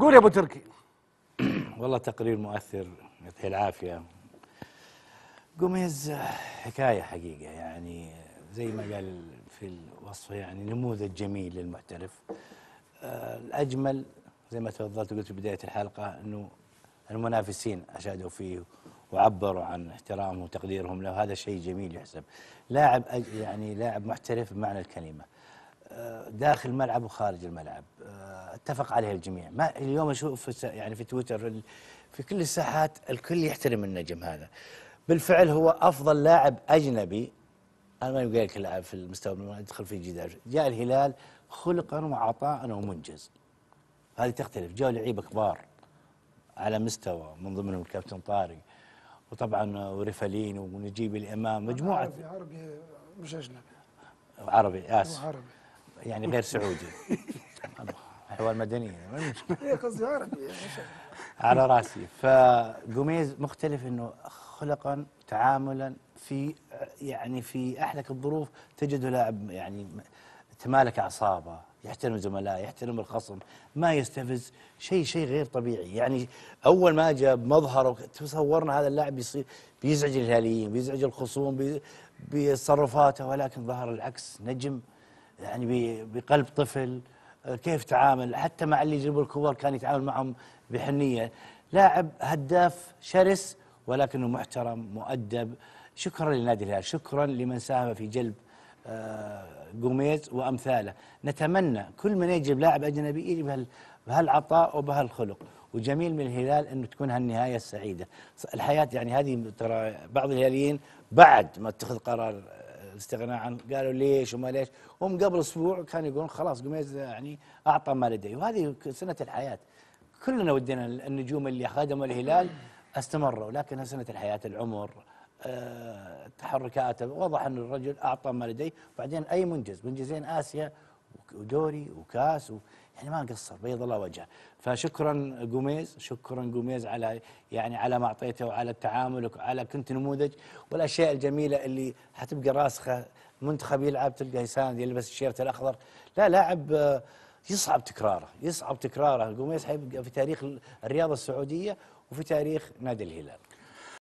قول يا ابو تركي والله تقرير مؤثر يعطيه العافيه جوميز حكايه حقيقه يعني زي ما قال في الوصف يعني نموذج جميل للمحترف آه، الاجمل زي ما تفضلت وقلت في بدايه الحلقه انه المنافسين اشادوا فيه وعبروا عن احترامهم وتقديرهم له هذا شيء جميل يحسب لاعب يعني لاعب محترف بمعنى الكلمه آه، داخل الملعب وخارج الملعب اتفق عليها الجميع ما اليوم اشوف يعني في تويتر في كل الساحات الكل يحترم النجم هذا بالفعل هو افضل لاعب اجنبي انا ما يبقى لك لاعب في المستوى ما ادخل في جدال جاء الهلال خلقا وعطاء ومنجز هذه تختلف جاء لعيبه كبار على مستوى من ضمنهم الكابتن طارق وطبعا وريفالين ونجيب الامام مجموعه عربي عربي مش اجنبي عربي اسف عربي يعني غير سعودي حوار مدني يعني، ما المشكله إيه، قصدي إيه، على راسي فجوميز مختلف انه خلقا تعاملا في يعني في احلك الظروف تجده لاعب يعني تمالك اعصابه يحترم زملائه يحترم الخصم ما يستفز شيء شيء غير طبيعي يعني اول ما جاء بمظهره تصورنا هذا اللاعب بيصير بيزعج الهلاليين بيزعج الخصوم بتصرفاته ولكن ظهر العكس نجم يعني بقلب طفل كيف تعامل حتى مع اللي يجيبوا الكور كان يتعامل معهم بحنيه لاعب هداف شرس ولكنه محترم مؤدب شكرا لنادي الهلال شكرا لمن ساهم في جلب آه، جوميز وامثاله نتمنى كل من يجيب لاعب اجنبي يجي بهالعطاء وبهالخلق وجميل من الهلال انه تكون هالنهايه السعيده الحياه يعني هذه ترى بعض الهلاليين بعد ما اتخذ قرار الاستغناء عن قالوا ليش وما ليش هم قبل اسبوع كانوا يقولون خلاص قميز يعني اعطى ما لديه وهذه سنه الحياه كلنا ودينا النجوم اللي خدموا الهلال استمروا لكن سنه الحياه العمر آه، تحركاته واضح ان الرجل اعطى ما لديه بعدين اي منجز منجزين اسيا ودوري وكاس و... يعني ما قصر بيض الله وجهه فشكرا قميز شكرا قميز على يعني على ما اعطيته وعلى تعاملك وعلى كنت نموذج والاشياء الجميله اللي حتبقى راسخه منتخب يلعب تلقى يساند يلبس الشيرت الاخضر لا لاعب آه، يصعب تكراره يصعب تكراره قميز حيبقى في تاريخ الرياضه السعوديه وفي تاريخ نادي الهلال